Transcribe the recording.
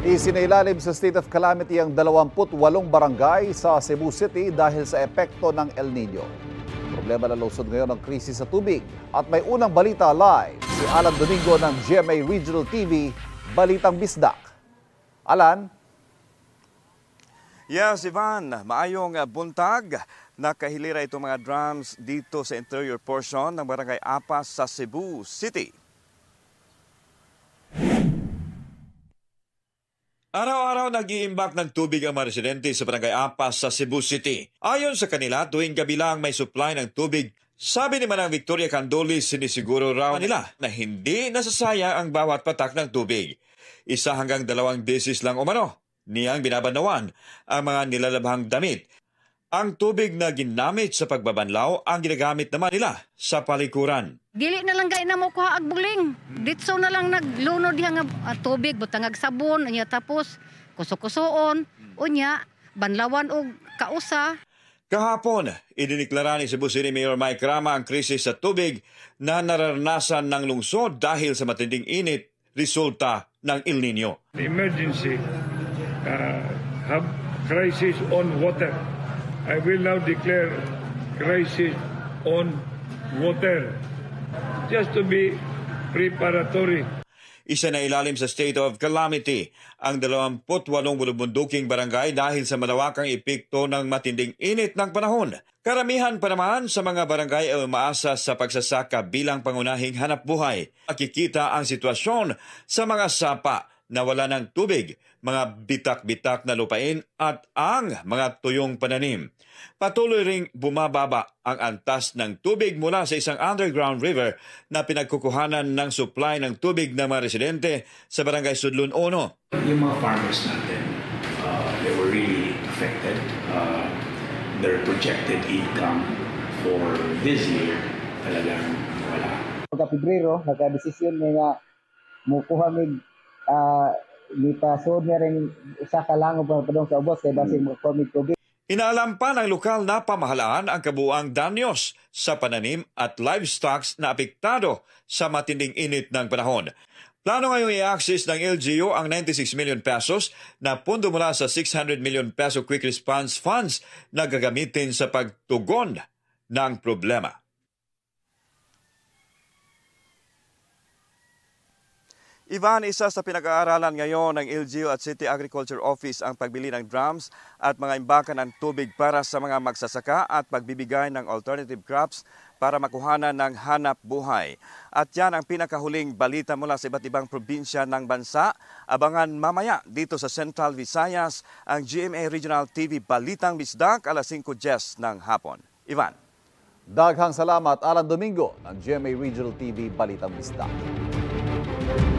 Isinailalim sa state of calamity ang 28 barangay sa Cebu City dahil sa epekto ng El Nino. Problema na lungsod ngayon ang krisis sa tubig. At may unang balita live si Alan Domingo ng GMA Regional TV, Balitang Bisdak. Alan? Yes, Ivan. Maayong uh, buntag. Nakahilira itong mga drums dito sa interior portion ng Barangay Apas sa Cebu City. Araw-araw nag iimbak ng tubig ang mga residente sa Barangay Ampas sa Cebu City. Ayon sa kanila, tuwing gabi lang may supply ng tubig. Sabi ni Manang Victoria Candoli, sinisiguro raw nila na hindi nasasaya ang bawat patak ng tubig. Isa hanggang dalawang beses lang umano niyang binabanawan ang mga nilalabhang damit ang tubig na ginamit sa pagbabanlaw ang ginagamit naman nila sa palikuran. Dili na lang gay na mo kuha ag buling. Ditso na lang naglunod diha nga ah, tubig butang ag sabon unya tapos kusukusoon unya banlawan og kausa. Kahapon, idiniklara ni Cebu City Mayor Mike Rama ang krisis sa tubig na nararanasan ng lungsod dahil sa matinding init resulta ng El Nino. The emergency uh, have crisis on water I will now declare crisis on water just to be preparatory. Isa na ilalim sa state of calamity ang 28 bulubunduking barangay dahil sa malawakang epekto ng matinding init ng panahon. Karamihan pa naman sa mga barangay ay umaasa sa pagsasaka bilang pangunahing hanap buhay. Nakikita ang sitwasyon sa mga sapa nawala ng tubig, mga bitak-bitak na lupain at ang mga tuyong pananim. Patuloy ring bumababa ang antas ng tubig mula sa isang underground river na pinagkukuhanan ng supply ng tubig ng mga residente sa barangay Sudlon 1. Yung mga farmers natin, uh, they were really affected. Uh, their projected income for this year talagang wala. Pagka Pebrero, nagka-desisyon nga mukuha mig uh, ah, gipasood na rin isa ka lang o padong sa ubos kay basin mo COVID COVID. Inaalam pa ng lokal na pamahalaan ang kabuang danyos sa pananim at livestock na apektado sa matinding init ng panahon. Plano ngayong i-access ng LGU ang 96 million pesos na pundo mula sa 600 million peso quick response funds na gagamitin sa pagtugon ng problema. Ivan, isa sa pinag-aaralan ngayon ng LGU at City Agriculture Office ang pagbili ng drums at mga imbakan ng tubig para sa mga magsasaka at pagbibigay ng alternative crops para makuhanan ng hanap buhay. At yan ang pinakahuling balita mula sa iba't ibang probinsya ng bansa. Abangan mamaya dito sa Central Visayas ang GMA Regional TV Balitang Bisdak alas 5.10 ng hapon. Ivan. Daghang salamat Alan Domingo ng GMA Regional TV Balitang Bisdak.